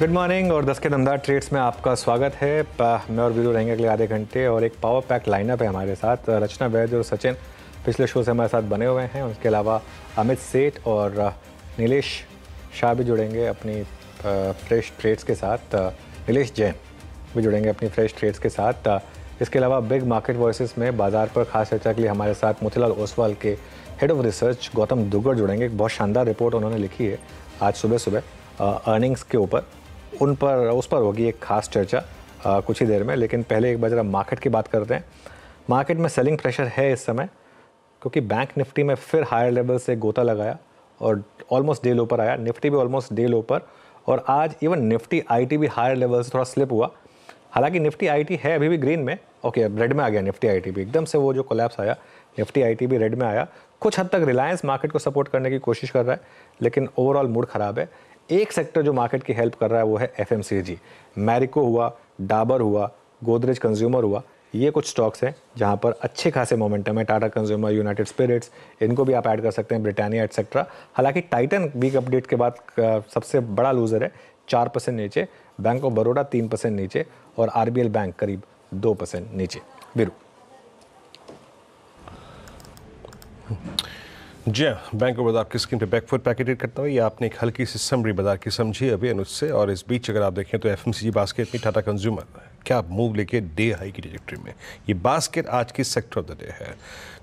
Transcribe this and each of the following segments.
Good morning और दस के दमदार ट्रेड्स में आपका स्वागत है मैं और वीरू रहेंगे अगले आधे घंटे और एक पावर पैक लाइनअप है हमारे साथ रचना वैद्य और सचिन पिछले शो से हमारे साथ बने हुए हैं उसके अलावा अमित सेठ और नीलेश शाह भी जुड़ेंगे अपनी फ्रेश ट्रेड्स के साथ नीलेश जैन भी जुड़ेंगे अपनी फ्रेश ट्रेड्स के साथ इसके अलावा बिग मार्केट वॉइस में बाजार पर खास चर्चा के लिए हमारे साथ मोतीलाल ओसवाल के head of research Gautam Duggar जुड़ेंगे एक बहुत शानदार रिपोर्ट उन्होंने लिखी है आज सुबह सुबह अर्निंग्स के ऊपर उन पर उस पर होगी एक खास चर्चा कुछ ही देर में लेकिन पहले एक बार जरा मार्केट की बात करते हैं मार्केट में सेलिंग प्रेशर है इस समय क्योंकि बैंक निफ्टी में फिर हायर लेवल से गोता लगाया और ऑलमोस्ट डे लो पर आया निफ्टी भी ऑलमोस्ट डे लो पर और आज इवन निफ्टी आईटी भी हायर लेवल से थोड़ा स्लिप हुआ हालांकि निफ्टी आईटी है अभी भी ग्रीन में ओके अब रेड में आ गया निफ्टी आईटी भी एकदम से वो जो कोलैप्स आया निफ्टी आईटी भी रेड में आया कुछ हद तक रिलायंस मार्केट को सपोर्ट करने की कोशिश कर रहा है लेकिन ओवरऑल मूड ख़राब है एक सेक्टर जो मार्केट की हेल्प कर रहा है वो है एफ मैरिको हुआ डाबर हुआ गोदरेज कंज्यूमर हुआ ये कुछ स्टॉक्स हैं जहाँ पर अच्छे खासे मोमेंटम है टाटा कंज्यूमर यूनाइटेड स्पिरिट्स इनको भी आप ऐड कर सकते हैं ब्रिटानिया एट्सेट्रा हालांकि टाइटन वीक अपडेट के बाद सबसे बड़ा लूज़र है चार परसेंट नीचे बैंक ऑफ बड़ौदा तीन परसेंट नीचे और आर बैंक करीब दो परसेंट नीचे बिरू जी हाँ बैंक और बाजार की स्क्रीन पे बैकफुट पैकेटेड करता हूँ ये आपने एक हल्की सी समरी बाजार की समझी अभी अनुज से और इस बीच अगर आप देखें तो F M C G basket में टाटा कंज्यूमर क्या मूव लेके डे हाई की डिजेक्ट्री में ये बास्केट आज की सेक्टर ऑफ द डे है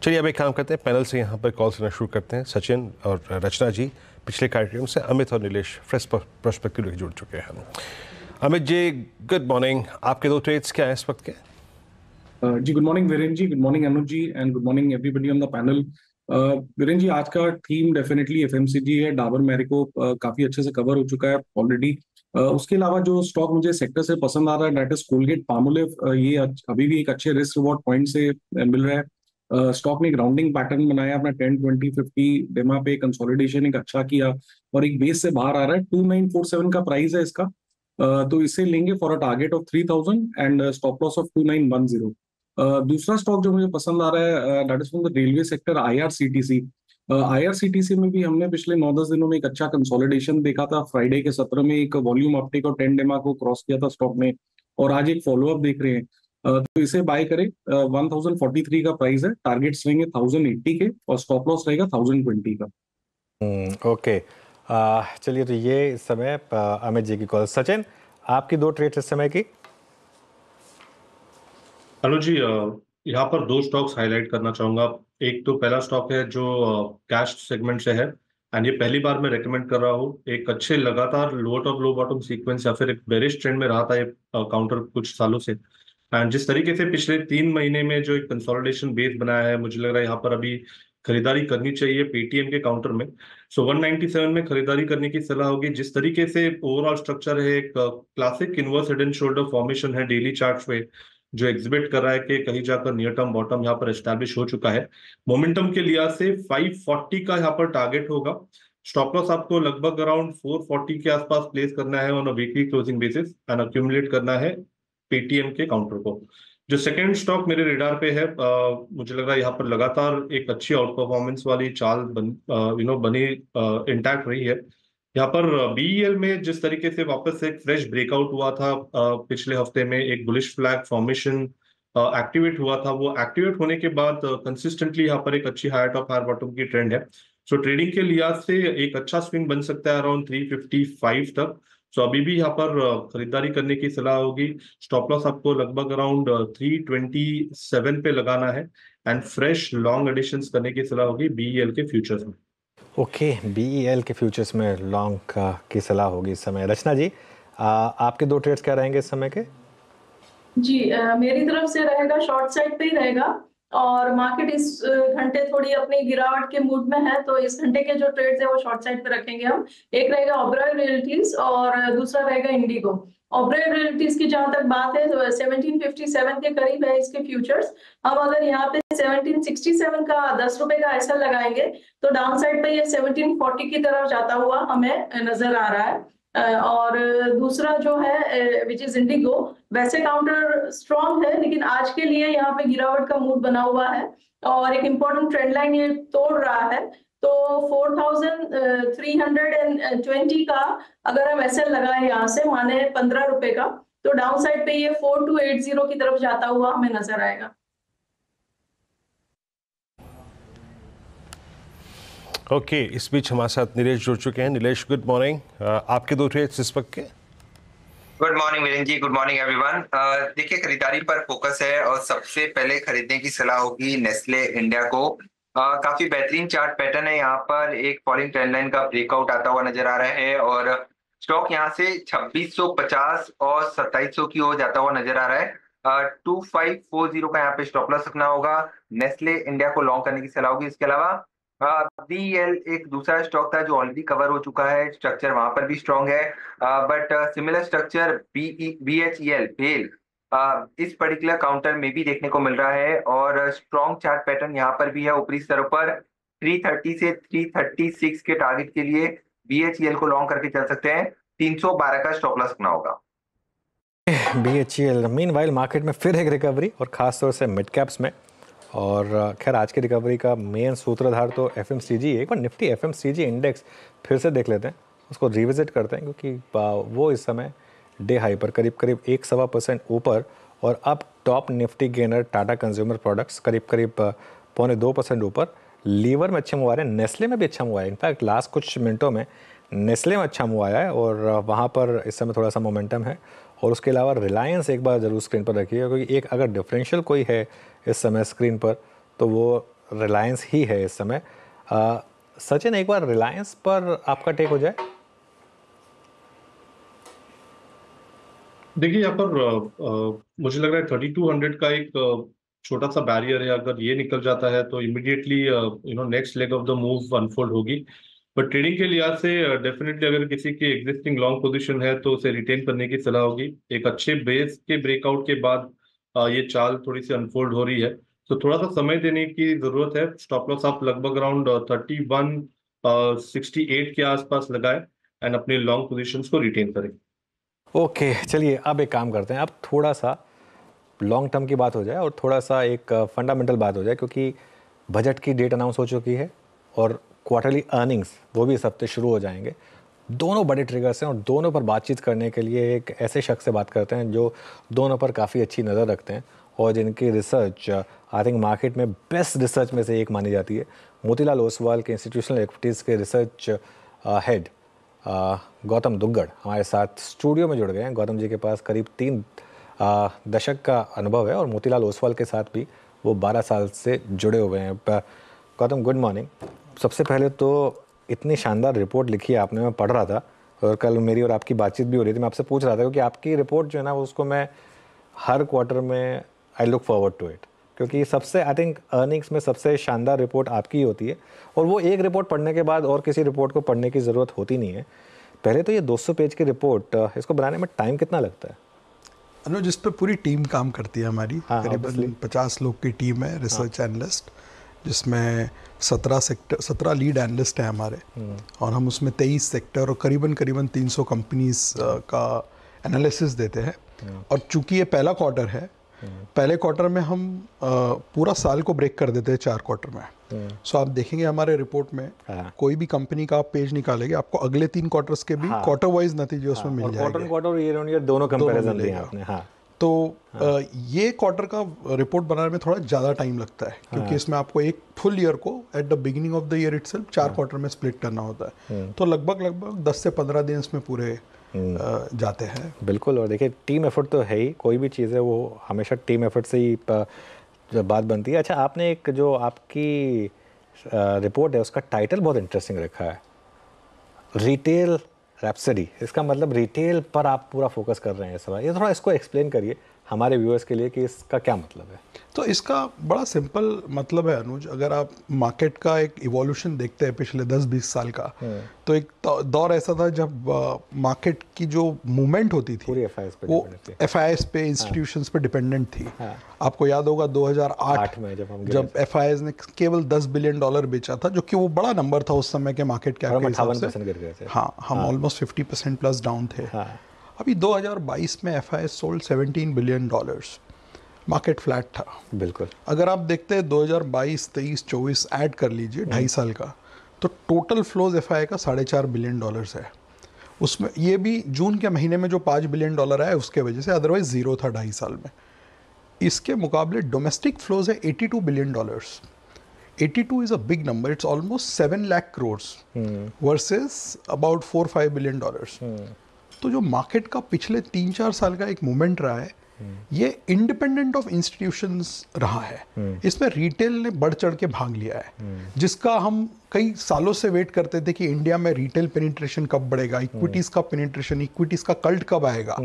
चलिए अब एक काम करते हैं पैनल से यहाँ पर कॉल लेना शुरू करते हैं सचिन और रचना जी पिछले कार्यक्रम से अमित और नीलेश फ्रेश प्रोस्पेक्टिव लेकर जुड़ चुके हैं अमित जी गुड मॉर्निंग आपके दो ट्रेड्स क्या हैं इस वक्त के जी good morning Viren ji good morning Anuj ji and good morning everybody on the panel Biren ji आज का थीम डेफिनेटली एफ है डाबर मेरिको काफी अच्छे से कवर हो चुका है ऑलरेडी उसके अलावा जो स्टॉक मुझे सेक्टर से पसंद आ रहा है डेट इज कोलगेट पामोलिव ये अभी भी एक अच्छे रिस्क रिवॉर्ड पॉइंट से मिल रहा है स्टॉक ने ग्राउंडिंग पैटर्न बनाया अपना टेन ट्वेंटी फिफ्टी डेमा पे कंसोलिडेशन एक अच्छा किया और एक बेस से बाहर आ रहा है टू नाइन फोर सेवन का प्राइस है इसका तो इसे लेंगे for a target of three thousand and stop loss of two nine one zero दूसरा स्टॉक जो मुझे पसंद आ रहा है that is from the railway sector IRCTC IRCTC में भी हमने पिछले नौ दस दिनों में एक अच्छा कंसोलिडेशन देखा था फ्राइडे के सत्र में एक वॉल्यूम अपटेक और टेन डेमा को क्रॉस किया था स्टॉक ने और आज एक फॉलोअप देख रहे हैं तो इसे बाय करें वन थाउजेंड फोर्टी थ्री का प्राइस है टारगेट्स रहेंगे थाउजेंड एट्टी के और स्टॉप लॉस रहेगा थाउजेंड ट्वेंटी का ओके हम्म, चलिए तो ये इस समय अमित जी की कॉल सचिन आपकी दो ट्रेड इस समय की हेलो जी यहाँ पर दो स्टॉक्स हाईलाइट करना चाहूंगा एक तो पहला स्टॉक है जो कैश सेगमेंट से है एंड ये पहली बार मैं रेकमेंड कर रहा हूँ। एक अच्छे लगातार lower top low bottom sequence या फिर एक बेरिश ट्रेंड में रहा था ये काउंटर कुछ सालों से एंड जिस तरीके से पिछले तीन महीने में जो एक कंसोलिडेशन बेस बनाया है मुझे लग रहा है यहाँ पर अभी खरीदारी करनी चाहिए पेटीएम के काउंटर में सो 197 में खरीदारी करने की सलाह होगी जिस तरीके से ओवरऑल स्ट्रक्चर है एक classic inverse head and shoulder formation है डेली चार्ट पे जो एग्जिबिट कर रहा है कि कहीं जाकर नियर टर्म बॉटम यहाँ पर एस्टैब्लिश हो चुका है मोमेंटम के लिहाज से 540 का यहाँ पर टारगेट होगा स्टॉप लॉस आपको लगभग अराउंड 440 के आसपास प्लेस करना है on a weekly closing basis and accumulate करना है पेटीएम के काउंटर को जो सेकेंड स्टॉक मेरे रेडार पे है आ, मुझे लग रहा है यहाँ पर लगातार एक अच्छी आउट परफॉर्मेंस वाली चाल बन यू नो बनी इंटैक्ट रही है यहाँ पर बीईएल e में जिस तरीके से वापस एक फ्रेश ब्रेकआउट हुआ था पिछले हफ्ते में एक बुलिश फ्लैग फॉर्मेशन एक्टिवेट हुआ था वो एक्टिवेट होने के बाद कंसिस्टेंटली यहाँ पर एक अच्छी हाइट ऑफ हायर बॉटम की ट्रेंड है सो so, ट्रेडिंग के लिहाज से एक अच्छा स्विंग बन सकता है अराउंड फाइव तक सो so, अभी भी यहाँ पर खरीदारी करने की सलाह होगी स्टॉप लॉस आपको लगभग अराउंड सेवन पे लगाना है एंड फ्रेश लॉन्ग एडिशन करने की सलाह होगी बीई e के फ्यूचर्स में ओके बी एल e के फ्यूचर्स में लॉन्ग uh, की सलाह होगी इस समय रचना जी आ, uh, आपके दो ट्रेड्स क्या रहेंगे इस समय के जी आ, uh, मेरी तरफ से रहेगा शॉर्ट साइड पे ही रहेगा और मार्केट इस घंटे थोड़ी अपनी गिरावट के मूड में है तो इस घंटे के जो ट्रेड्स है वो शॉर्ट साइड पे रखेंगे हम एक रहेगा ओबराय रियल्टीज और दूसरा रहेगा इंडिगो ऑपरेबिलिटीज की जहां तक बात है तो 1757 के करीब है इसके फ्यूचर्स हम अगर यहाँ पे 1767 का दस रुपए का ऐसा लगाएंगे तो डाउन साइड पे ये 1740 की तरफ जाता हुआ हमें नजर आ रहा है और दूसरा जो है विच इज इंडिगो वैसे काउंटर स्ट्रॉन्ग है लेकिन आज के लिए यहाँ पे गिरावट का मूड बना हुआ है और एक इम्पोर्टेंट ट्रेंड लाइन ये तोड़ रहा है तो 4,320 uh, uh, का अगर हम एस लगाए यहाँ से माने पंद्रह रुपए का तो डाउन साइड पे ये 4280 की तरफ जाता हुआ हमें नजर आएगा ओके okay, इस बीच हमारे साथ नीलेश जुड़ चुके हैं नीलेश गुड मॉर्निंग आपके दो ट्रेड्स इस वक्त के good morning Viren ji good morning everyone देखिए खरीदारी पर फोकस है और सबसे पहले खरीदने की सलाह होगी नेस्ले इंडिया को आ, काफी बेहतरीन चार्ट पैटर्न है यहाँ पर एक फॉरिन ट्रेंड लाइन का ब्रेकआउट आता हुआ नजर आ रहा है और स्टॉक यहाँ से 2650 और 2700 की ओर जाता हुआ नजर आ रहा है टू फाइव फोर जीरो का यहाँ पे स्टॉप लॉस रखना होगा नेस्ले इंडिया को लॉन्ग करने की सलाह होगी इसके अलावा बी एल एक दूसरा स्टॉक था जो ऑलरेडी कवर हो चुका है स्ट्रक्चर वहां पर भी स्ट्रॉन्ग है but similar structure B B H E L BHEL इस पर्टिकुलर काउंटर में भी देखने को मिल रहा है और स्ट्रॉन्ग चार्ट पैटर्न यहाँ पर भी है ऊपरी स्तर पर 330 से 336 के टारगेट के लिए बी e को लॉन्ग करके चल सकते हैं 312 का स्टॉप लॉस रखना होगा B H E L meanwhile market में फिर एक रिकवरी और ख़ासतौर से मिड कैप्स में और खैर आज की रिकवरी का मेन सूत्रधार तो एफ एम सी जी एक बार Nifty F M C G index फिर से देख लेते हैं उसको रिविज़िट करते हैं क्योंकि वो इस समय डे हाई पर करीब करीब एक सवा परसेंट ऊपर और अब top Nifty gainer Tata consumer products करीब करीब पौने दो परसेंट ऊपर लीवर में अच्छा रहे हैं नेस्ले में भी अच्छा मुआ है इनफैक्ट लास्ट कुछ मिनटों में नेस्ले में अच्छा आया है और वहाँ पर इस समय थोड़ा सा मोमेंटम है और उसके अलावा रिलायंस एक बार ज़रूर स्क्रीन पर रखिएगा क्योंकि एक अगर डिफरेंशियल कोई है इस समय स्क्रीन पर तो वो रिलायंस ही है इस समय सचिन एक बार रिलायंस पर आपका टेक हो जाए देखिए यहाँ पर मुझे लग रहा है थर्टी टू हंड्रेड का एक छोटा सा बैरियर है अगर ये निकल जाता है तो immediately you know next leg of the move unfold होगी बट ट्रेडिंग के लिहाज से डेफिनेटली अगर किसी की एग्जिस्टिंग लॉन्ग पोजीशन है तो उसे रिटेन करने की सलाह होगी एक अच्छे बेस के ब्रेकआउट के बाद ये चाल थोड़ी सी अनफोल्ड हो रही है तो थोड़ा सा समय देने की जरूरत है स्टॉप लॉस आप लगभग around thirty one sixty eight के आसपास लगाए एंड अपने लॉन्ग पोजिशन को रिटेन करें ओके okay, चलिए अब एक काम करते हैं अब थोड़ा सा लॉन्ग टर्म की बात हो जाए और थोड़ा सा एक फंडामेंटल uh, बात हो जाए क्योंकि बजट की डेट अनाउंस हो चुकी है और क्वार्टरली अर्निंग्स वो भी इस हफ्ते शुरू हो जाएंगे दोनों बड़े ट्रिगर्स हैं और दोनों पर बातचीत करने के लिए एक ऐसे शख्स से बात करते हैं जो दोनों पर काफ़ी अच्छी नज़र रखते हैं और जिनकी रिसर्च आई थिंक मार्केट में बेस्ट रिसर्च में से एक मानी जाती है मोतीलाल ओसवाल के इंस्टीट्यूशनल एक्टिविटीज़ के research head uh, Gautam Duggad हमारे साथ स्टूडियो में जुड़ गए हैं गौतम जी के पास करीब तीन दशक का अनुभव है और मोतीलाल ओसवाल के साथ भी वो बारह साल से जुड़े हुए हैं गौतम गुड मॉर्निंग सबसे पहले तो इतनी शानदार रिपोर्ट लिखी है आपने मैं पढ़ रहा था और कल मेरी और आपकी बातचीत भी हो रही थी मैं आपसे पूछ रहा था क्योंकि आपकी रिपोर्ट जो है ना उसको मैं हर क्वार्टर में I look forward to it क्योंकि सबसे आई थिंक अर्निंग्स में सबसे शानदार रिपोर्ट आपकी होती है और वो एक रिपोर्ट पढ़ने के बाद और किसी रिपोर्ट को पढ़ने की ज़रूरत होती नहीं है पहले तो ये 200 पेज की रिपोर्ट इसको बनाने में टाइम कितना लगता है अनु जिस पर पूरी टीम काम करती है हमारी हाँ, पचास लोग की टीम है रिसर्च एनलिस्ट हाँ। जिसमें सत्रह सेक्टर सत्रह लीड एनलिस्ट हैं हमारे हम्म। और हम उसमें तेईस सेक्टर और करीबन करीबन तीन सौ कंपनीज का एनालिसिस देते हैं हाँ। और चूंकि ये पहला क्वार्टर है पहले क्वार्टर में हम पूरा साल को ब्रेक कर देते हैं चार क्वार्टर में सो हम्म। आप देखेंगे हमारे रिपोर्ट में हाँ। कोई भी कंपनी का आप पेज निकालेंगे आपको अगले तीन क्वार्टर्स के भी क्वार्टर वाइज नतीजे उसमें मिल जाएंगे quarter quarter year on year दोनों कंपैरिजन दिए आपने हाँ। तो हाँ। ये क्वार्टर का रिपोर्ट बनाने में थोड़ा ज़्यादा टाइम लगता है हाँ। क्योंकि इसमें आपको एक फुल ईयर को at the beginning of the year it चार क्वार्टर में स्प्लिट करना होता है हम्म। तो लगभग लगभग दस से पंद्रह दिन इसमें पूरे हम्म। जाते हैं बिल्कुल और देखिए टीम एफर्ट तो है ही कोई भी चीज़ है वो हमेशा टीम एफर्ट से ही बात बनती है अच्छा आपने एक जो आपकी रिपोर्ट है उसका टाइटल बहुत इंटरेस्टिंग रखा है रिटेल रैप्सडी इसका मतलब रिटेल पर आप पूरा फोकस कर रहे हैं इस ये थोड़ा इसको एक्सप्लेन करिए हमारे व्यूअर्स के लिए कि इसका क्या मतलब है तो इसका बड़ा सिंपल मतलब है अनुज अगर आप मार्केट का एक इवोल्यूशन देखते हैं पिछले 10-20 साल का हम्म। तो एक दौर ऐसा था जब मार्केट की जो मूवमेंट होती थी वो एफ आई एस पे इंस्टीट्यूशन हाँ। पे डिपेंडेंट थी हाँ। आपको याद होगा 2008 में जब हम जब एफ आई एस ने केवल 10 बिलियन डॉलर बेचा था जो कि वो बड़ा नंबर था उस समय के मार्केट के हाँ हम almost fifty percent plus down थे हाँ। अभी 2022 में F I sold 17 billion dollars market flat था बिल्कुल अगर आप देखते हैं 2022 23 24 ऐड कर लीजिए हम्म। ढाई साल का तो टोटल फ्लोज एफ का साढ़े चार बिलियन डॉलर्स है उसमें ये भी जून के महीने में जो पाँच बिलियन डॉलर आया उसके वजह से अदरवाइज ज़ीरो था ढाई साल में इसके मुकाबले डोमेस्टिक फ्लोज है two billion dollars 82 is a big number it's almost seven lakh crores versus about four five billion dollars तो जो मार्केट का पिछले तीन चार साल का एक मूवमेंट रहा है हम्म। ये इंडिपेंडेंट ऑफ इंस्टीट्यूशन रहा है हम्म। इसमें रिटेल ने बढ़ चढ़ के भाग लिया है हम्म। जिसका हम कई सालों से वेट करते थे कि इंडिया में रिटेल पेनिट्रेशन कब बढ़ेगा इक्विटीज का पेनिट्रेशन इक्विटीज का कल्ट कब आएगा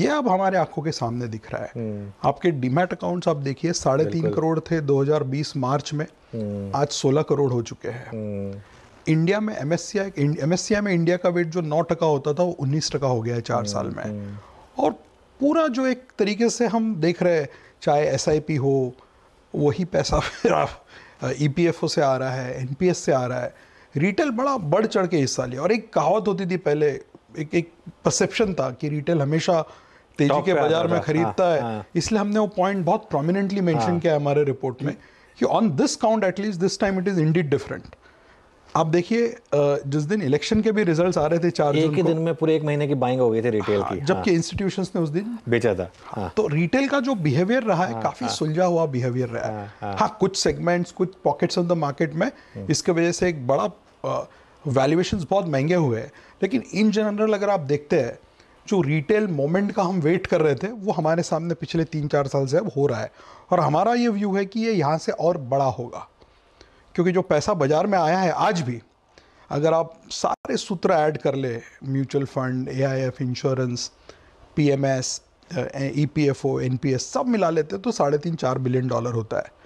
ये अब हमारे आंखों के सामने दिख रहा है आपके डिमेट अकाउंट्स आप देखिए साढ़े तीन करोड़ थे 2020 मार्च में आज 16 करोड़ हो चुके हैं इंडिया में एम एस में इंडिया का वेट जो नौ टका होता था वो उन्नीस टका हो गया है चार साल में और पूरा जो एक तरीके से हम देख रहे हैं चाहे एस हो वही पैसा फिर आप ई e से आ रहा है एन पी एस से आ रहा है रिटेल बड़ा बढ़ चढ़ के हिस्सा लिया और एक कहावत होती थी पहले एक एक परसेप्शन था कि रिटेल हमेशा तेजी के बाजार में खरीदता हाँ, है हाँ। इसलिए हमने वो पॉइंट बहुत प्रोमिनेंटली मेंशन हाँ। किया है हमारे रिपोर्ट में कि on this count at least this time it is indeed different आप देखिए जिस दिन इलेक्शन के भी रिजल्ट्स आ रहे थे चार एक ही दिन में पूरे एक महीने की बाइंग हो गई थी रिटेल हाँ, की जबकि इंस्टीट्यूशंस हाँ। ने उस दिन बेचा था हाँ। तो रिटेल का जो बिहेवियर रहा है काफी सुलझा हुआ बिहेवियर रहा है हाँ कुछ सेगमेंट्स कुछ पॉकेट्स ऑफ द मार्केट में हम्म। इसके वजह से एक बड़ा वैल्यूएशन बहुत महंगे हुए हैं लेकिन इन जनरल अगर आप देखते हैं जो रिटेल मोमेंट का हम वेट कर रहे थे वो हमारे सामने पिछले तीन चार साल से अब हो रहा है और हमारा ये व्यू है कि ये यहाँ से और बड़ा होगा क्योंकि जो पैसा बाज़ार में आया है आज भी अगर आप सारे सूत्र ऐड कर ले mutual fund AIF insurance PMS EPFO NPS सब मिला लेते हैं तो साढ़े तीन चार बिलियन डॉलर होता है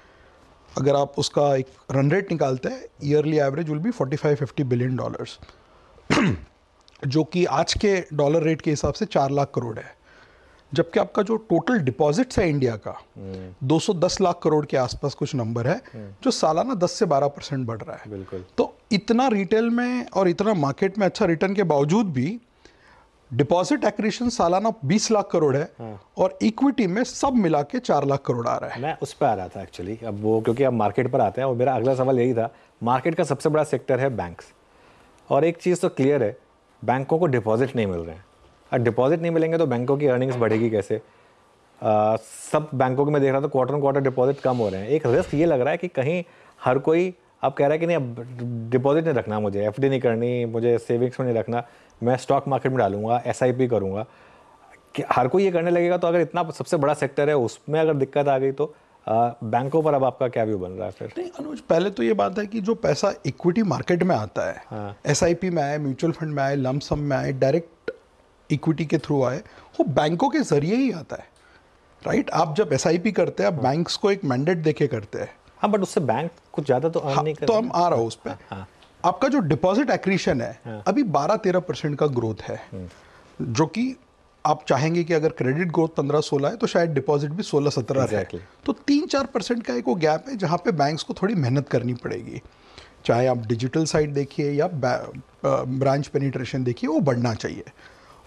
अगर आप उसका एक रन रेट निकालते हैं yearly average will be forty five fifty billion dollars जो कि आज के डॉलर रेट के हिसाब से चार लाख करोड़ है जबकि आपका जो टोटल डिपॉजिट्स है इंडिया का 210 हम्म। लाख करोड़ के आसपास कुछ नंबर है हम्म। जो सालाना 10 से 12 परसेंट बढ़ रहा है बिल्कुल तो इतना रिटेल में और इतना मार्केट में अच्छा रिटर्न के बावजूद भी डिपॉजिट एक्रेशन सालाना 20 लाख करोड़ है हाँ। और इक्विटी में सब मिला के चार लाख करोड़ आ रहा है मैं उस पर आ रहा था एक्चुअली अब वो क्योंकि अब मार्केट पर आते हैं और मेरा अगला सवाल यही था मार्केट का सबसे बड़ा सेक्टर है बैंक्स और एक चीज़ तो क्लियर है बैंकों को डिपॉजिट नहीं मिल रहे हैं डिपॉजिट नहीं मिलेंगे तो बैंकों की अर्निंग्स बढ़ेगी कैसे आ, सब बैंकों के मैं देख रहा था क्वार्टर क्वार्टर डिपॉजिट कम हो रहे हैं एक रिस्क ये लग रहा है कि कहीं हर कोई अब कह रहा है कि नहीं अब डिपॉजिट नहीं रखना मुझे एफ नहीं करनी मुझे सेविंग्स में नहीं रखना मैं स्टॉक मार्केट में डालूंगा एस करूँगा हर कोई ये करने लगेगा तो अगर इतना सबसे बड़ा सेक्टर है उसमें अगर दिक्कत आ गई तो बैंकों पर अब आपका क्या व्यू बन रहा है फिर नहीं अनुज पहले तो ये बात है कि जो पैसा इक्विटी मार्केट में आता है एस हाँ। में आए म्यूचुअल फंड में आए लमसम में आए डायरेक्ट इक्विटी के थ्रू आए वो बैंकों के जरिए ही आता है राइट आप जब एस करते हैं आप बैंक्स को एक मैंडेट देके करते हैं हाँ बट उससे बैंक कुछ ज़्यादा तो हाँ, नहीं तो हम आ रहा हूँ उस पर हाँ, हाँ. आपका जो डिपॉजिट एक्रीशन है हाँ. अभी बारह तेरह परसेंट का ग्रोथ है हम्म। जो कि आप चाहेंगे कि अगर क्रेडिट ग्रोथ पंद्रह सोलह है तो शायद डिपॉजिट भी 16-17 रहे तो तीन चार परसेंट का एक वो गैप है जहाँ पे बैंक्स को थोड़ी मेहनत करनी पड़ेगी चाहे आप डिजिटल साइड देखिए या ब्रांच पेनिट्रेशन देखिए वो बढ़ना चाहिए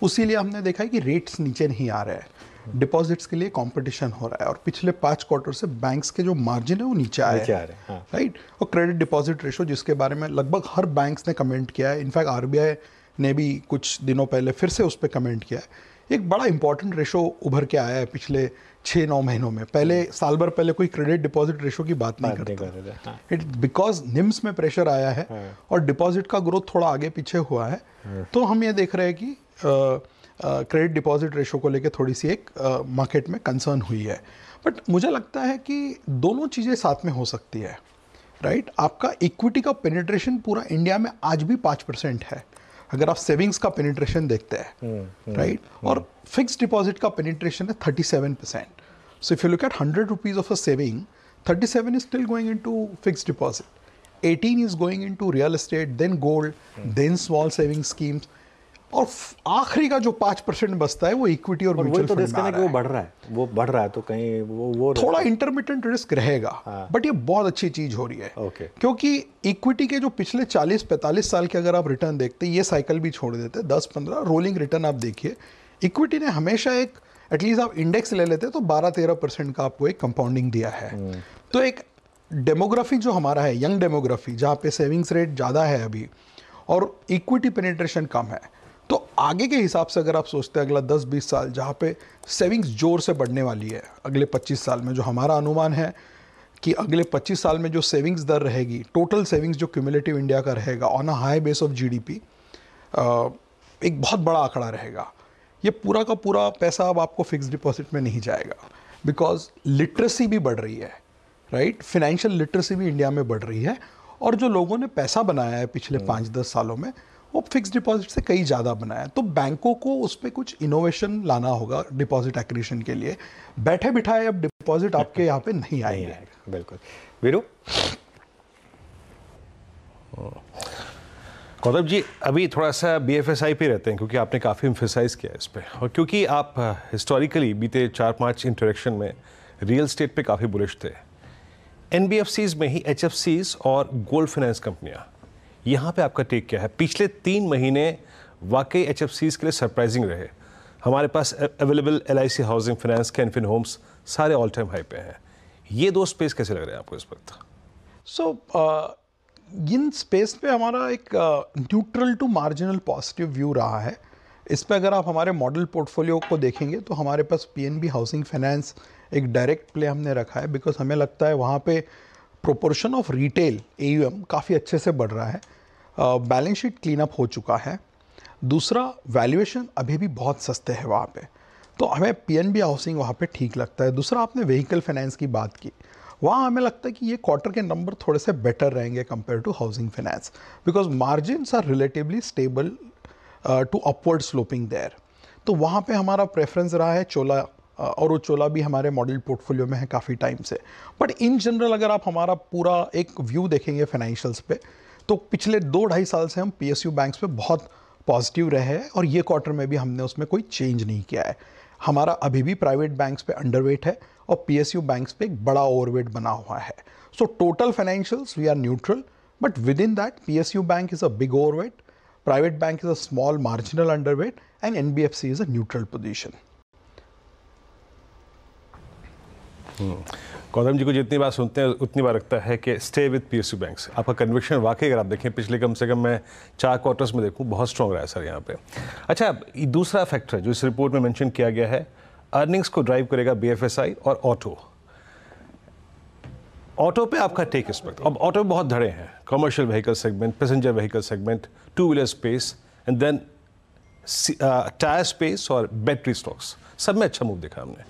उसी लिए हमने देखा है कि रेट्स नीचे नहीं आ रहे हैं डिपॉजिट्स के लिए कंपटीशन हो रहा है और पिछले पाँच क्वार्टर से बैंक्स के जो मार्जिन है वो नीचे आए हैं हाँ। राइट और क्रेडिट डिपॉजिट रेशो जिसके बारे में लगभग हर बैंक्स ने कमेंट किया है इनफैक्ट आरबीआई ने भी कुछ दिनों पहले फिर से उस पर कमेंट किया है एक बड़ा इंपॉर्टेंट रेशो उभर के आया है पिछले छः नौ महीनों में पहले हम्म। साल भर पहले कोई क्रेडिट डिपॉजिट रेशो की बात नहीं करते इट बिकॉज निम्स में प्रेशर आया है हाँ। और डिपॉजिट का ग्रोथ थोड़ा आगे पीछे हुआ है हाँ। तो हम ये देख रहे हैं कि क्रेडिट डिपॉजिट रेशो को लेकर थोड़ी सी एक मार्केट uh, में कंसर्न हुई है बट मुझे लगता है कि दोनों चीज़ें साथ में हो सकती है राइट right? आपका इक्विटी का पेनिट्रेशन पूरा इंडिया में आज भी पाँच परसेंट है अगर आप सेविंग्स का पेनिट्रेशन देखते हैं राइट हम्म, हम्म, हम्म। और फिक्स डिपॉजिट का पेनिट्रेशन है thirty seven percent so if you look at hundred rupees of a saving thirty seven is still going in to fix deposit eighteen is going in to real estate then gold then small saving schemes और आखिरी का जो पांच percent बचता है वो equity और, और म्यूचुअल तो फंड में वो बढ़ रहा है वो बढ़ रहा है तो कहीं वो वो थोड़ा इंटरमीडिएट रिस्क रहेगा हाँ। बट ये बहुत अच्छी चीज हो रही है ओके क्योंकि इक्विटी के जो पिछले 40-45 साल के अगर आप रिटर्न देखते ये साइकिल भी छोड़ देते दस पंद्रह रोलिंग रिटर्न आप देखिए इक्विटी ने हमेशा एक एटलीस्ट आप इंडेक्स ले लेते तो बारह तेरह परसेंट का आपको एक कंपाउंडिंग दिया है हम्म। तो एक डेमोग्राफी जो हमारा है यंग डेमोग्राफी जहाँ पे सेविंग्स रेट ज़्यादा है अभी और इक्विटी पेनिट्रेशन कम है आगे के हिसाब से अगर आप सोचते हैं अगला 10-20 साल जहाँ पे सेविंग्स जोर से बढ़ने वाली है अगले 25 साल में जो हमारा अनुमान है कि अगले 25 साल में जो सेविंग्स दर रहेगी टोटल सेविंग्स जो क्यूमुलेटिव इंडिया का रहेगा on a high base of GDP एक बहुत बड़ा आंकड़ा रहेगा ये पूरा का पूरा पैसा अब आपको फिक्स डिपॉजिट में नहीं जाएगा बिकॉज लिटरेसी भी बढ़ रही है राइट फिनेंशियल लिटरेसी भी इंडिया में बढ़ रही है और जो लोगों ने पैसा बनाया है पिछले हम्म। पाँच दस सालों में वो फिक्स डिपॉजिट से कई ज़्यादा बना तो बैंकों को उस पर कुछ इनोवेशन लाना होगा डिपॉजिट एक्रीशन के लिए बैठे बिठाए अब डिपॉजिट आपके यहाँ पे नहीं आएंगे बिल्कुल वीरू गौतम जी अभी थोड़ा सा बी एफ एस आई पे रहते हैं क्योंकि आपने काफ़ी इम्फेसाइज किया है इस पर और क्योंकि आप हिस्टोरिकली uh, बीते चार पाँच इंटरेक्शन में रियल स्टेट पे काफ़ी बुलिश थे एन बी एफ सीज में ही एच एफ सीज और गोल्ड फाइनेंस कंपनियाँ यहाँ पे आपका टेक क्या है पिछले तीन महीने वाकई एच के लिए सरप्राइजिंग रहे हमारे पास available L housing finance Canfin Homes सारे ऑल टाइम हाई पे हैं ये दो स्पेस कैसे लग रहे हैं आपको इस वक्त so so, uh, in space पे हमारा एक neutral to marginal positive view रहा है इस पर अगर आप हमारे मॉडल पोर्टफोलियो को देखेंगे तो हमारे पास पी हाउसिंग फाइनेंस एक डायरेक्ट प्ले हमने रखा है बिकॉज हमें लगता है वहाँ पे प्रोपोर्शन ऑफ रिटेल ए काफ़ी अच्छे से बढ़ रहा है बैलेंस शीट क्लीनअप हो चुका है दूसरा वैल्यूएशन अभी भी बहुत सस्ते हैं वहाँ पे तो हमें पीएनबी हाउसिंग वहाँ पे ठीक लगता है दूसरा आपने व्हीकल फाइनेंस की बात की वहाँ हमें लगता है कि ये क्वार्टर के नंबर थोड़े से बेटर रहेंगे compare to housing finance because margins are relatively stable to upward sloping there तो वहाँ पे हमारा प्रेफरेंस रहा है चोला और वो चोला भी हमारे मॉडल पोर्टफोलियो में है काफ़ी टाइम से बट इन जनरल अगर आप हमारा पूरा एक व्यू देखेंगे फाइनेंशियल्स पे तो पिछले दो ढाई साल से हम पी बैंक्स पे बहुत पॉजिटिव रहे हैं और ये क्वार्टर में भी हमने उसमें कोई चेंज नहीं किया है हमारा अभी भी प्राइवेट बैंक्स पे अंडरवेट है और पी बैंक्स पे एक बड़ा ओवरवेट बना हुआ है so total financials we are neutral but within that P bank is a big overweight is a small marginal underweight and N B F C is a neutral Hmm. Gautam ji को जितनी बार सुनते हैं उतनी बार लगता है कि stay with P S U banks आपका conviction वाकई अगर आप देखें पिछले कम से कम मैं चार क्वार्टर्स में देखूँ बहुत स्ट्रॉन्ग रहा है सर यहाँ पे अच्छा दूसरा फैक्टर जो इस रिपोर्ट में मैंशन किया गया है अर्निंग्स को ड्राइव करेगा बी और ऑटो ऑटो पे आपका टेक इस वक्त अब ऑटो बहुत धड़े हैं commercial vehicle segment passenger vehicle segment two wheeler space and then tyre space और बैटरी स्टॉक्स सब में अच्छा मूव देखा हमने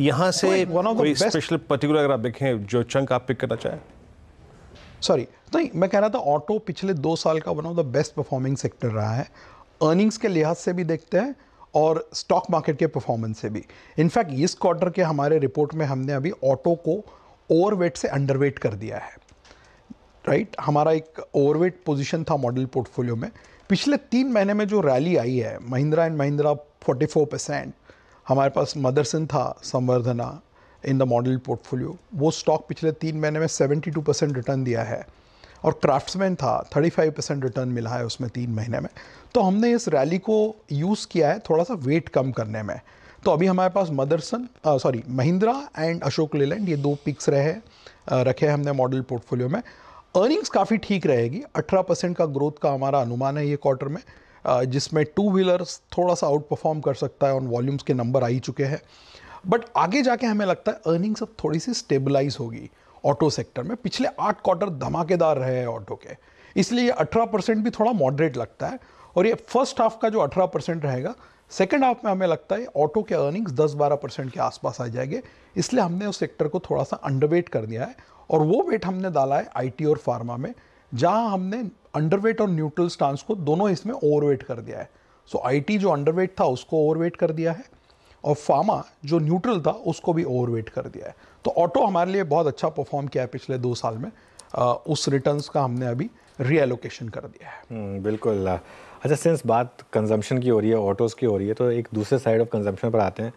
यहाँ से कोई स्पेशल पर्टिकुलर अगर आप देखें जो चंक आप पिक करना चाहें सॉरी नहीं मैं कह रहा था ऑटो पिछले दो साल का one of the best performing sector रहा है अर्निंग्स के लिहाज से भी देखते हैं और स्टॉक मार्केट के परफॉर्मेंस से भी इनफैक्ट इस क्वार्टर के हमारे रिपोर्ट में हमने अभी ऑटो को ओवरवेट से अंडरवेट कर दिया है राइट right? हमारा एक ओवरवेट पोजीशन था मॉडल पोर्टफोलियो में पिछले तीन महीने में जो रैली आई है महिंद्रा एंड महिंद्रा 44 परसेंट हमारे पास मदरसन था Samvardhana in the model portfolio वो स्टॉक पिछले तीन महीने में 72 परसेंट रिटर्न दिया है और क्राफ्ट्समैन था 35 परसेंट रिटर्न मिला है उसमें तीन महीने में तो हमने इस रैली को यूज़ किया है थोड़ा सा वेट कम करने में तो अभी हमारे पास मदरसन सॉरी महिंद्रा एंड अशोक लेलैंड ये दो पिक्स रहे रखे रखे हमने मॉडल पोर्टफोलियो में अर्निंग्स काफ़ी ठीक रहेगी 18 परसेंट का ग्रोथ का हमारा अनुमान है ये क्वार्टर में जिसमें टू व्हीलर्स थोड़ा सा आउट परफॉर्म कर सकता है ऑन वॉल्यूम्स के नंबर आ ही चुके हैं बट आगे जाके हमें लगता है अर्निंग्स अब थोड़ी सी स्टेबलाइज होगी ऑटो सेक्टर में पिछले आठ क्वार्टर धमाकेदार रहे हैं ऑटो के इसलिए ये अठारह परसेंट भी थोड़ा मॉडरेट लगता है और ये फर्स्ट हाफ का जो अठारह परसेंट रहेगा सेकेंड हाफ में हमें लगता है ऑटो के अर्निंग्स दस बारह परसेंट के आसपास आ जाएंगे इसलिए हमने उस सेक्टर को थोड़ा सा अंडरवेट कर दिया है और वो वेट हमने डाला है आईटी और फार्मा में जहाँ हमने अंडरवेट और न्यूट्रल स्टांस को दोनों इसमें ओवरवेट कर दिया है सो so, आईटी जो अंडरवेट था उसको ओवरवेट कर दिया है और फार्मा जो न्यूट्रल था उसको भी ओवरवेट कर दिया है तो ऑटो हमारे लिए बहुत अच्छा परफॉर्म किया है पिछले दो साल में आ, उस रिटर्न्स का हमने अभी रीएलोकेशन कर दिया है हम्म, बिल्कुल अच्छा सिंस बात कंजम्पशन की हो रही है ऑटोज़ की हो रही है तो एक दूसरे साइड ऑफ कंजम्पशन पर आते हैं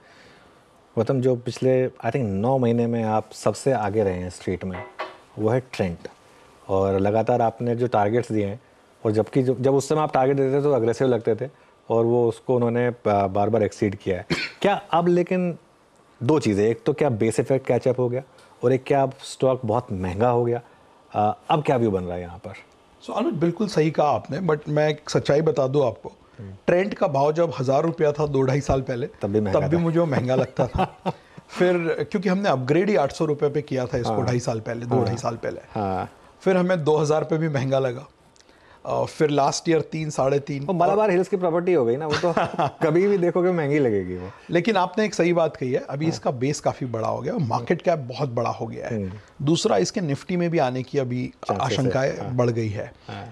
गौतम जो पिछले आई थिंक नौ महीने में आप सबसे आगे रहे हैं स्ट्रीट में वो है ट्रेंट और लगातार आपने जो टारगेट्स दिए हैं और जबकि जब उस समय आप टारगेट देते थे तो अग्रेसिव लगते थे और वो उसको उन्होंने बार बार एक्सीड किया है क्या अब लेकिन दो चीज़ें एक तो क्या बेस इफेक्ट कैचअप हो गया और एक क्या अब स्टॉक बहुत महंगा हो गया आ, अब क्या व्यू बन रहा है यहाँ पर सो so, अनुज बिल्कुल सही कहा आपने बट मैं एक सच्चाई बता दूँ आपको ट्रेंड हम्म। का भाव जब हज़ार रुपया था दो ढाई साल पहले तब भी तब भी मुझे महंगा लगता था फिर क्योंकि हमने अपग्रेड ही आठ सौ रुपये पे किया था इसको हाँ। ढाई साल पहले दो हाँ। ढाई साल पहले हाँ। फिर हमें 2000 पे भी महंगा लगा और फिर लास्ट ईयर तीन साढ़े तीन और मलाबार हिल्स की प्रॉपर्टी हो गई ना वो तो कभी भी देखोगे महंगी लगेगी वो लेकिन आपने एक सही बात कही है अभी हाँ। इसका बेस काफ़ी बड़ा हो गया और मार्केट हाँ। कैप बहुत बड़ा हो गया है हम्म। दूसरा इसके निफ्टी में भी आने की अभी आशंकाएं हाँ। बढ़ गई है हाँ।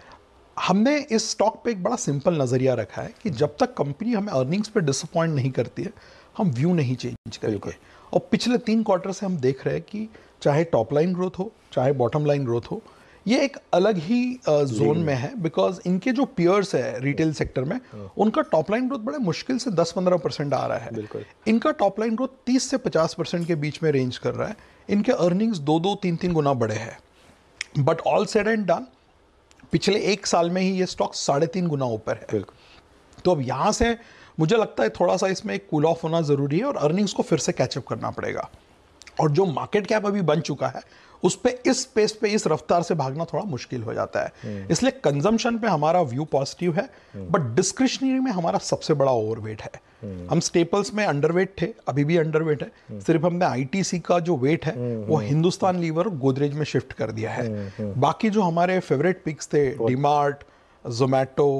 हमने इस स्टॉक पे एक बड़ा सिंपल नज़रिया रखा है कि जब तक कंपनी हमें अर्निंग्स पे डिसअपॉइंट नहीं करती है हम व्यू नहीं चेंज करेंगे और पिछले तीन क्वार्टर से हम देख रहे हैं कि चाहे टॉप लाइन ग्रोथ हो चाहे बॉटम लाइन ग्रोथ हो ये एक अलग ही जोन में है बिकॉज इनके जो पियर्स है रिटेल सेक्टर में हाँ। उनका टॉप लाइन ग्रोथ बड़े मुश्किल से 10-15 परसेंट आ रहा है इनका टॉप लाइन ग्रोथ 30 से 50 परसेंट के बीच में रेंज कर रहा है इनके अर्निंग्स दो दो तीन तीन गुना बड़े हैं but all said and done पिछले एक साल में ही ये स्टॉक साढ़े तीन गुना ऊपर है तो अब यहाँ से मुझे लगता है थोड़ा सा इसमें एक कूल ऑफ होना ज़रूरी है और अर्निंग्स को फिर से कैचअप करना पड़ेगा और जो मार्केट कैप अभी बन चुका है उस पर इस स्पेस पे इस रफ्तार से भागना थोड़ा मुश्किल हो जाता है हम्म। इसलिए कंजम्पशन पे हमारा व्यू पॉजिटिव है बट हम्म। डिस्क्रिशनरी में हमारा सबसे बड़ा ओवरवेट है हम्म। हम स्टेपल्स में अंडरवेट थे अभी भी अंडरवेट है सिर्फ हमने आईटीसी का जो वेट है वो हिंदुस्तान लीवर गोदरेज में शिफ्ट कर दिया है बाकी जो हमारे फेवरेट पिक्स थे DMart Zomato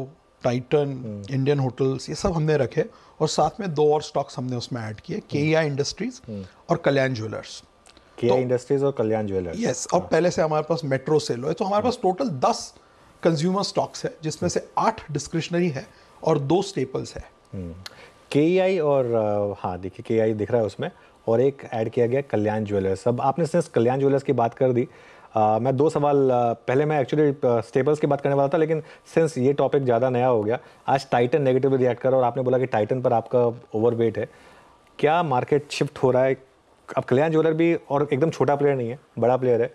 Titan Indian Hotels ये सब हमने रखे और साथ में दो और स्टॉक्स हमने उसमें ऐड किए के इंडस्ट्रीज e और कल्याण ज्वेलर्स के इंडस्ट्रीज तो- और कल्याण ज्वेलर्स यस और पहले से हमारे पास मेट्रो सेल है तो हमारे पास टोटल दस कंज्यूमर स्टॉक्स है जिसमें से आठ डिस्क्रिशनरी है और दो स्टेपल्स है के हम्म। आई और हाँ देखिए के आई दिख रहा है उसमें और एक ऐड किया गया कल्याण ज्वेलर्स अब आपने सिर्फ कल्याण ज्वेलर्स की बात कर दी Uh, मैं दो सवाल uh, पहले मैं एक्चुअली स्टेपल्स uh, की बात करने वाला था लेकिन सिंस ये टॉपिक ज़्यादा नया हो गया आज टाइटन नेगेटिव रिएक्ट करा और आपने बोला कि टाइटन पर आपका ओवरवेट है क्या मार्केट शिफ्ट हो रहा है अब कल्याण ज्वेलर भी और एकदम छोटा प्लेयर नहीं है बड़ा प्लेयर है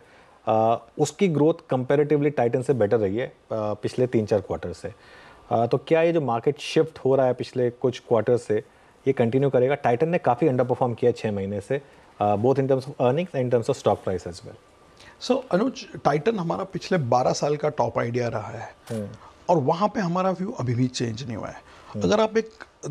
आ, उसकी ग्रोथ कंपेरेटिवली टाइटन से बेटर रही है आ, पिछले तीन चार क्वार्टर से आ, तो क्या ये जो मार्केट शिफ्ट हो रहा है पिछले कुछ क्वार्टर से ये कंटिन्यू करेगा टाइटन ने काफ़ी अंडर परफॉर्म किया छः महीने से both in terms of earnings and in terms of stock price as well so Anuj Titan हमारा पिछले 12 साल का टॉप आइडिया रहा है हम्म। और वहाँ पे हमारा व्यू अभी भी चेंज नहीं हुआ है हम्म। अगर आप एक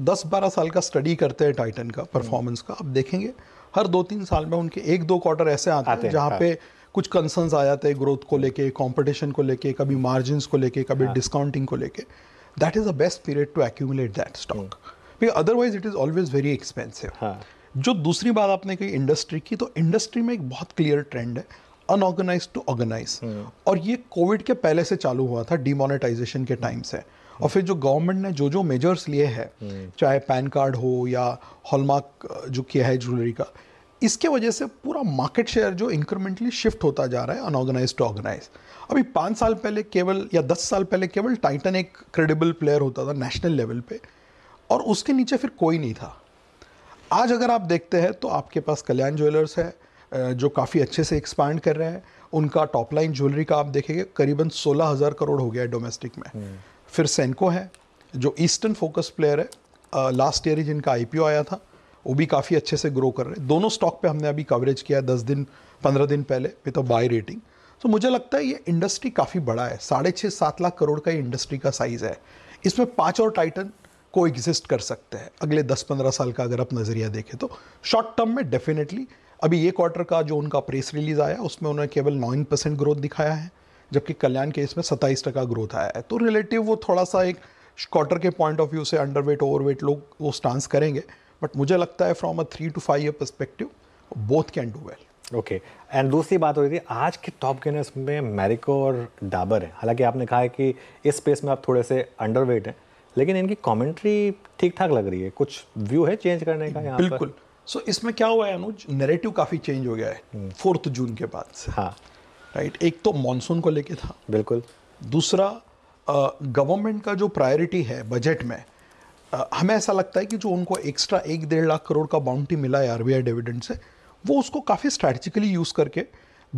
10-12 साल का स्टडी करते हैं टाइटन का परफॉर्मेंस का आप देखेंगे हर दो तीन साल में उनके एक दो क्वार्टर ऐसे आते, आते हैं जहाँ हाँ। पे कुछ कंसर्न्स आ जाते हैं ग्रोथ को लेके कंपटीशन को लेके कभी मार्जिन को लेके कभी डिस्काउंटिंग हाँ। को लेके that is the best period to accumulate that stock otherwise it is always very expensive जो दूसरी बात आपने कही इंडस्ट्री की तो इंडस्ट्री में एक बहुत क्लियर ट्रेंड है अनऑर्गेनाइज टू ऑर्गेनाइज और ये कोविड के पहले से चालू हुआ था डिमोनेटाइजेशन के टाइम से और फिर जो गवर्नमेंट ने जो जो मेजर्स लिए हैं हम्म। चाहे पैन कार्ड हो या हॉलमार्क जो किया है ज्वेलरी का इसके वजह से पूरा मार्केट शेयर जो इंक्रीमेंटली शिफ्ट होता जा रहा है अनऑर्गेनाइज टू ऑर्गेनाइज अभी पाँच साल पहले केवल या दस साल पहले केवल टाइटन एक क्रेडिबल प्लेयर होता था नेशनल लेवल पे और उसके नीचे फिर कोई नहीं था आज अगर आप देखते हैं तो आपके पास कल्याण ज्वेलर्स है जो काफ़ी अच्छे से एक्सपांड कर रहे हैं उनका टॉप लाइन ज्वेलरी का आप देखेंगे करीबन सोलह हज़ार करोड़ हो गया है डोमेस्टिक में हम्म। फिर सेंको है जो ईस्टर्न फोकस प्लेयर है लास्ट uh, ईयर ही जिनका आई आया था वो भी काफ़ी अच्छे से ग्रो कर रहे हैं दोनों स्टॉक पे हमने अभी कवरेज किया है दस दिन पंद्रह दिन पहले विद अ बाय रेटिंग तो मुझे लगता है ये इंडस्ट्री काफ़ी बड़ा है साढ़े छः सात लाख करोड़ का ये इंडस्ट्री का साइज़ है इसमें पाँच और टाइटन को एग्जिस्ट कर सकते हैं अगले दस पंद्रह साल का अगर आप नज़रिया देखें तो शॉर्ट टर्म में डेफिनेटली अभी ये क्वार्टर का जो उनका प्रेस रिलीज़ आया उसमें उन्होंने केवल नाइन परसेंट ग्रोथ दिखाया है जबकि कल्याण केस में सत्ताईस टका ग्रोथ आया है तो रिलेटिव वो थोड़ा सा एक क्वार्टर के पॉइंट ऑफ व्यू से अंडर वेट लोग वो स्टांस करेंगे बट मुझे लगता है from a three to five year perspective both can do well okay and दूसरी बात हो रही थी आज के टॉप गेनर्स में मैरिको और डाबर है हालांकि आपने कहा है कि इस स्पेस में आप थोड़े से अंडर वेट हैं लेकिन इनकी कमेंट्री ठीक ठाक लग रही है कुछ व्यू है चेंज करने का यहाँ बिल्कुल सो so, इसमें क्या हुआ है अनुज नरेटिव काफ़ी चेंज हो गया है फोर्थ हम्म। जून के बाद से हाँ राइट एक तो मानसून को लेके था बिल्कुल दूसरा गवर्नमेंट का जो प्रायोरिटी है बजट में आ, हमें ऐसा लगता है कि जो उनको एक्स्ट्रा एक डेढ़ लाख करोड़ का बाउंटी मिला है आर डिविडेंड से वो उसको काफ़ी स्ट्रैटेजिकली यूज़ करके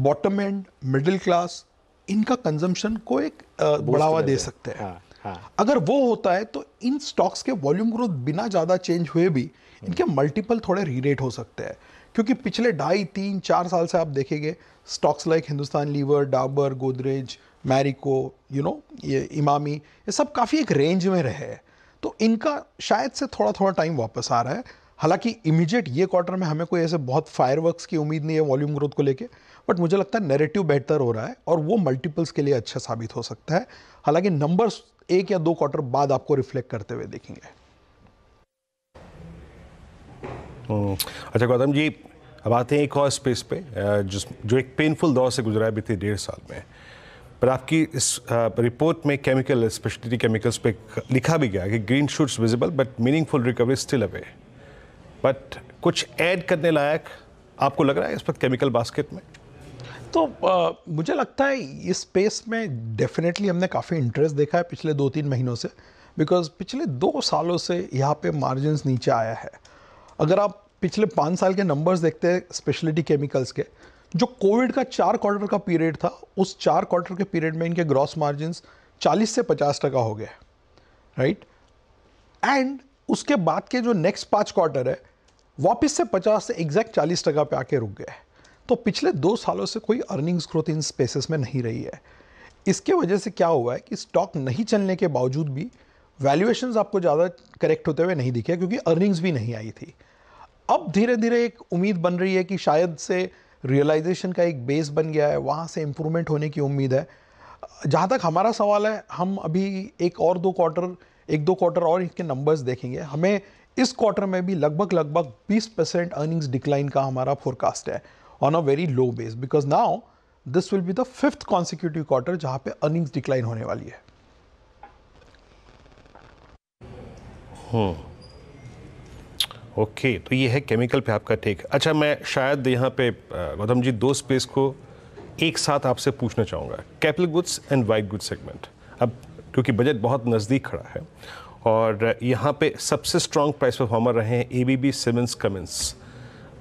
बॉटम एंड मिडिल क्लास इनका कंजम्पशन को एक बढ़ावा दे सकते हैं हाँ, हाँ. अगर वो होता है तो इन स्टॉक्स के वॉल्यूम ग्रोथ बिना ज़्यादा चेंज हुए भी इनके मल्टीपल थोड़े रीरेट हो सकते हैं क्योंकि पिछले ढाई तीन चार साल से आप देखेंगे stocks like Hindustan Lever Dabur Godrej Marico you know ये इमामी ये सब काफ़ी एक रेंज में रहे हैं तो इनका शायद से थोड़ा थोड़ा टाइम वापस आ रहा है हालांकि इमीडिएट ये क्वार्टर में हमें कोई ऐसे बहुत फायर की उम्मीद नहीं है वॉल्यूम ग्रोथ को लेके बट मुझे लगता है नेरेटिव बेहतर हो रहा है और वो मल्टीपल्स के लिए अच्छा साबित हो सकता है हालांकि नंबर्स एक या दो क्वार्टर बाद आपको रिफ्लेक्ट करते हुए देखेंगे हम्म। अच्छा गौतम जी अब आते हैं एक और स्पेस पे जिस जो एक पेनफुल दौर से गुजरा है बीते डेढ़ साल में पर आपकी इस रिपोर्ट में केमिकल स्पेशलिटी केमिकल्स पे लिखा भी गया कि green shoots visible but meaningful recovery still away but कुछ ऐड करने लायक आपको लग रहा है इस वक्त केमिकल बास्केट में तो आ, मुझे लगता है इस स्पेस में डेफिनेटली हमने काफ़ी इंटरेस्ट देखा है पिछले दो तीन महीनों से बिकॉज पिछले दो सालों से यहाँ पे मार्जिन नीचे आया है अगर आप पिछले पाँच साल के नंबर्स देखते हैं स्पेशलिटी केमिकल्स के जो कोविड का चार क्वार्टर का पीरियड था उस चार क्वार्टर के पीरियड में इनके ग्रॉस मार्जिन 40 से 50 टका हो गया राइट एंड उसके बाद के जो नेक्स्ट पाँच क्वार्टर है वापस से 50 से एग्जैक्ट चालीस टका पे आके रुक गए तो पिछले दो सालों से कोई अर्निंग्स ग्रोथ इन स्पेसिस में नहीं रही है इसके वजह से क्या हुआ है कि स्टॉक नहीं चलने के बावजूद भी वैल्यूएशन आपको ज़्यादा करेक्ट होते हुए नहीं दिखे क्योंकि अर्निंग्स भी नहीं आई थी अब धीरे धीरे एक उम्मीद बन रही है कि शायद से रियलाइजेशन का एक बेस बन गया है वहाँ से इम्प्रूवमेंट होने की उम्मीद है जहाँ तक हमारा सवाल है हम अभी एक और दो क्वार्टर एक दो क्वार्टर और इसके नंबर्स देखेंगे हमें इस क्वार्टर में भी लगभग लगभग 20 परसेंट अर्निंग्स डिक्लाइन का हमारा फोरकास्ट है on a very low base because now this will be the fifth consecutive quarter जहाँ पे अर्निंग्स डिक्लाइन होने वाली है ओके हम्म। तो ये है केमिकल पे आपका टेक अच्छा मैं शायद यहाँ पे गौतम जी दो स्पेस को एक साथ आपसे पूछना चाहूँगा capital goods and white goods segment अब क्योंकि बजट बहुत नज़दीक खड़ा है और यहाँ पे सबसे स्ट्रॉन्ग प्राइस परफॉर्मर रहे हैं A B B Siemens Cummins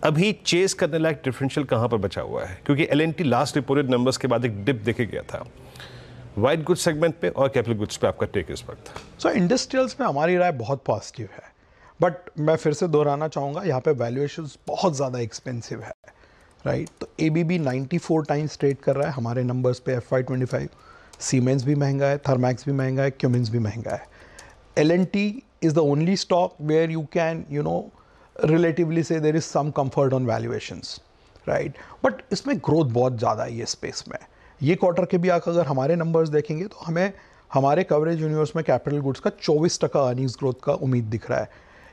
अभी चेस करने लायक डिफरेंशियल कहाँ पर बचा हुआ है क्योंकि एल लास्ट रिपोर्टेड नंबर्स के बाद एक डिप देखे गया था वाइट गुड्स सेगमेंट पे और कैपिटल गुड्स पे आपका टेक इस वक्त सो इंडस्ट्रियल्स में हमारी राय बहुत पॉजिटिव है बट मैं फिर से दोहराना चाहूँगा यहाँ पे वैल्यूएशन बहुत ज़्यादा एक्सपेंसिव है राइट right? तो A B B ninety four times trade कर रहा है हमारे नंबर्स पे F I twenty five Siemens भी महंगा है थर्मैक्स भी महंगा है क्यूमिन्स भी महंगा है L N T is the only stock where you can you know relatively से there is some comfort on valuations right but इसमें ग्रोथ बहुत ज़्यादा है ये स्पेस में ये क्वार्टर के भी आकर अगर हमारे नंबर्स देखेंगे तो हमें हमारे कवरेज यूनिवर्स में कैपिटल गुड्स का 24 टका अर्निंग्स ग्रोथ का उम्मीद दिख रहा है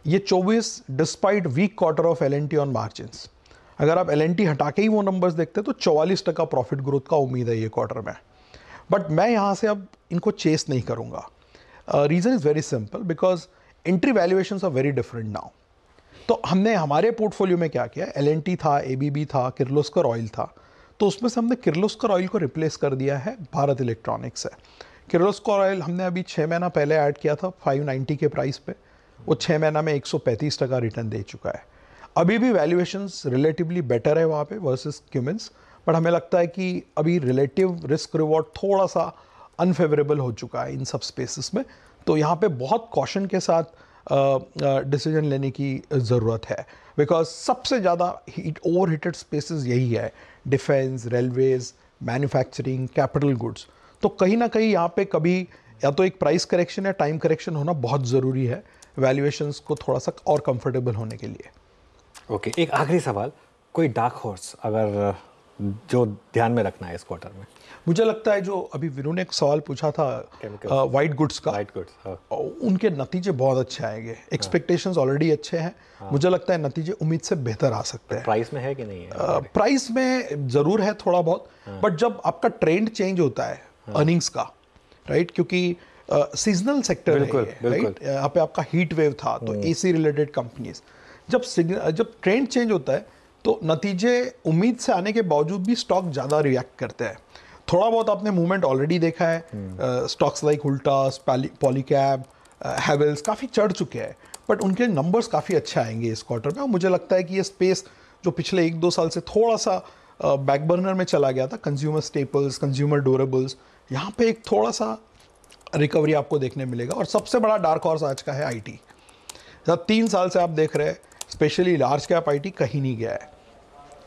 ये 24 despite weak quarter of L on margin अगर आप एल हटा के ही वो नंबर्स देखते हैं तो चौवालीस टका प्रॉफिट ग्रोथ का उम्मीद है ये क्वार्टर में बट मैं यहाँ से अब इनको चेस नहीं करूँगा reason is very simple because entry valuation are very different now तो हमने हमारे पोर्टफोलियो में क्या किया एल था ए था किर्लोस्कर ऑयल था तो उसमें से हमने किर्लोस्कर ऑयल को रिप्लेस कर दिया है भारत इलेक्ट्रॉनिक्स है किर्लोस्कर ऑयल हमने अभी छः महीना पहले ऐड किया था नाइन्टी के प्राइस पे वो छः महीना में पैंतीस टका रिटर्न दे चुका है अभी भी वैल्यूएशन रिलेटिवली बेटर है वहाँ पे वर्सेस क्यूमेंस बट हमें लगता है कि अभी रिलेटिव रिस्क रिवॉर्ड थोड़ा सा अनफेवरेबल हो चुका है इन सब स्पेसिस में तो यहाँ पे बहुत कॉशन के साथ डिसीजन लेने की ज़रूरत है बिकॉज सबसे ज़्यादा हीट ओवर हीटेड स्पेसिस यही है defence railways manufacturing capital goods तो कहीं ना कहीं यहाँ पे कभी या तो एक प्राइस करेक्शन या टाइम करेक्शन होना बहुत ज़रूरी है वैल्यूएशंस को थोड़ा सा और कंफर्टेबल होने के लिए ओके okay, एक आखिरी सवाल कोई डार्क हॉर्स अगर जो ध्यान में रखना है इस क्वार्टर में मुझे लगता है जो अभी विनू ने एक सवाल पूछा था वाइट गुड्स का वाइट गुड्स हाँ। उनके नतीजे बहुत अच्छे आएंगे एक्सपेक्टेशंस हाँ। ऑलरेडी अच्छे हैं हाँ। मुझे लगता है नतीजे उम्मीद से बेहतर आ सकते हैं प्राइस में है कि नहीं है प्राइस में ज़रूर है थोड़ा बहुत बट हाँ। जब आपका ट्रेंड चेंज होता है अर्निंग्स हाँ। का राइट क्योंकि सीजनल सेक्टर बिल्कुल, राइट यहाँ पे आपका हीट वेव था तो एसी रिलेटेड कंपनीज जब जब ट्रेंड चेंज होता है तो नतीजे उम्मीद से आने के बावजूद भी स्टॉक ज़्यादा रिएक्ट करते हैं थोड़ा बहुत आपने मूवमेंट ऑलरेडी देखा है स्टॉक्स लाइक हुल्टास पॉलीकैब हैवेल्स काफ़ी चढ़ चुके हैं बट उनके नंबर्स काफ़ी अच्छे आएंगे इस क्वार्टर में और मुझे लगता है कि ये स्पेस जो पिछले एक दो साल से थोड़ा सा बैकबर्नर में चला गया था कंज्यूमर स्टेपल्स कंज्यूमर ड्यूरेबल्स यहाँ पे एक थोड़ा सा रिकवरी आपको देखने मिलेगा और सबसे बड़ा डार्क हॉर्स आज का है आईटी टी तीन साल से आप देख रहे हैं स्पेशली लार्ज कैप आईटी कहीं नहीं गया है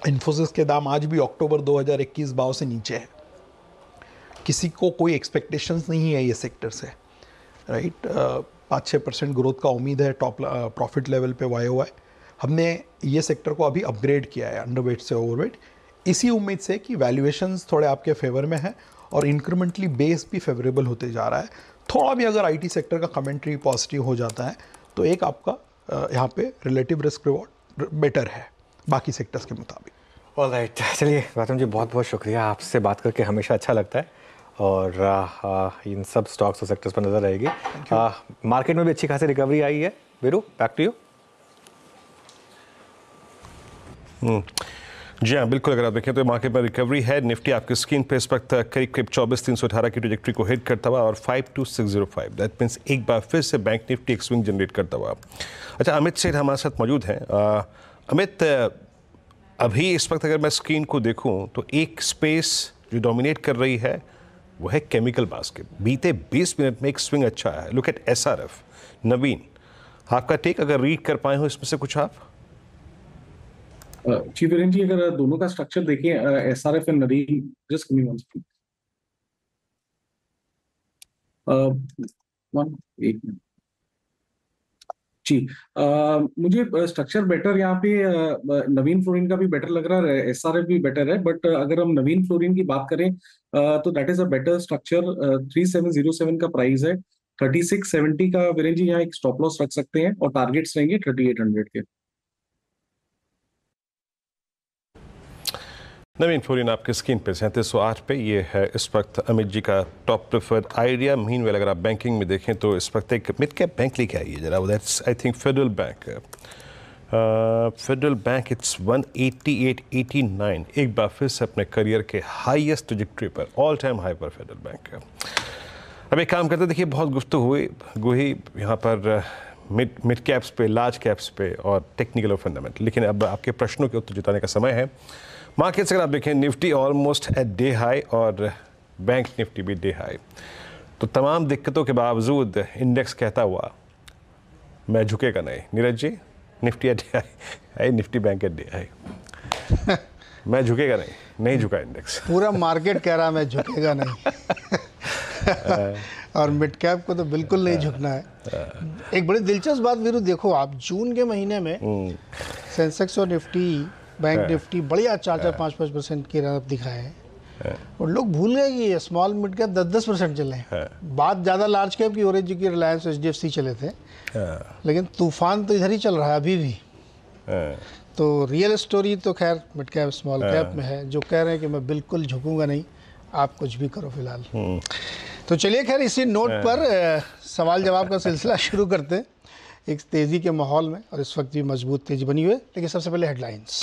इन्फोसिस के दाम आज भी अक्टूबर 2021 भाव से नीचे है किसी को कोई एक्सपेक्टेशंस नहीं है ये सेक्टर से राइट पाँच छः परसेंट ग्रोथ का उम्मीद है टॉप प्रॉफिट लेवल पे वाई हुआ है हमने ये सेक्टर को अभी अपग्रेड किया है अंडरवेट से ओवरवेट इसी उम्मीद से कि वैल्यूएशन थोड़े आपके फेवर में है और इंक्रीमेंटली बेस भी फेवरेबल होते जा रहा है थोड़ा भी अगर आईटी सेक्टर का कमेंट्री पॉजिटिव हो जाता है तो एक आपका यहाँ पे रिलेटिव रिस्क रिवॉर्ड बेटर है बाकी सेक्टर्स के मुताबिक ऑल राइट चलिए गौतम जी बहुत बहुत शुक्रिया आपसे बात करके हमेशा अच्छा लगता है और आ, आ, इन सब स्टॉक्स और सेक्टर्स पर नज़र रहेगी मार्केट में भी अच्छी खासी रिकवरी आई है Veeru back to you ji हाँ बिल्कुल अगर आप देखें तो मार्केट में रिकवरी है निफ्टी आपकी स्क्रीन पे इस वक्त करीब करीब चौबीस तीन सौ अठारह की प्रोजेक्ट्री को हिट करता हुआ और five two six zero five that means एक बार फिर से बैंक निफ्टी एक स्विंग जनरेट करता हुआ अच्छा अमित सेठ हमारे साथ मौजूद हैं अमित अभी इस वक्त अगर मैं स्क्रीन को देखूँ तो एक स्पेस जो डोमिनेट कर रही है वो है केमिकल बास्केट बीते बीस मिनट में एक स्विंग अच्छा है लुक एट एस नवीन आपका टेक अगर रीड कर पाए हो इसमें से कुछ आप चीफ एजेंट जी अगर दोनों का स्ट्रक्चर देखें एस आर एफ एंड नरीन just me one one ji मुझे स्ट्रक्चर बेटर यहाँ पे नवीन फ्लोरिन का भी बेटर लग रहा है एस आर एफ भी बेटर है बट अगर हम नवीन फ्लोरिन की बात करें तो that is a better structure three seven zero seven का प्राइस है थर्टी सिक्स सेवेंटी का वेरेंज यहाँ एक स्टॉप लॉस रख सकते हैं और टारगेट्स रहेंगे थर्टी एट हंड्रेड के नवीन फ्लोरिन आपके स्क्रीन पे सैंतीस सौ आठ पे ये है इस वक्त अमित जी का top preferred idea mean well अगर आप बैंकिंग में देखें तो इस वक्त एक मिड कैप बैंक लेके आइए जरा that's I think federal bank federal bank it's nine एक बार फिर से अपने करियर के हाइएस्ट ट्रिजेक्ट्री पर ऑल टाइम हाई पर फेडरल बैंक अब एक काम करते देखिए बहुत गुफ्त हुई गुही यहाँ पर मिड मिड कैप्स पे लार्ज कैप्स पे और टेक्निकल और फंडामेंटल लेकिन अब आपके प्रश्नों के उत्तर जुटाने का समय है मार्केट्स अगर आप देखें Nifty almost at day high और बैंक निफ्टी भी डे हाई तो तमाम दिक्कतों के बावजूद इंडेक्स कहता हुआ मैं झुकेगा नहीं Neeraj ji Nifty at day high Nifty bank at day high मैं झुकेगा नहीं नहीं झुका इंडेक्स पूरा मार्केट कह रहा मैं झुकेगा नहीं और मिड कैप को तो बिल्कुल नहीं झुकना है एक बड़ी दिलचस्प बात वीरू देखो आप जून के महीने में हम्म। सेंसेक्स और निफ्टी बैंक निफ्टी बढ़िया चार चार पाँच पाँच परसेंट की रनअप दिखाए हैं और लोग भूल गए कि स्मॉल मिड कैप दस दस परसेंट चले बात ज़्यादा लार्ज कैप की हो रही जो कि रिलायंस एच डी चले थे लेकिन तूफान तो इधर ही चल रहा है अभी भी तो रियल स्टोरी तो खैर मिड कैप स्मॉल कैप में है जो कह रहे हैं कि मैं बिल्कुल झुकूंगा नहीं आप कुछ भी करो फिलहाल हम्म। तो चलिए खैर इसी नोट पर सवाल जवाब का सिलसिला शुरू करते हैं एक तेज़ी के माहौल में और इस वक्त भी मजबूत तेज़ी बनी हुई है लेकिन सबसे पहले हेडलाइंस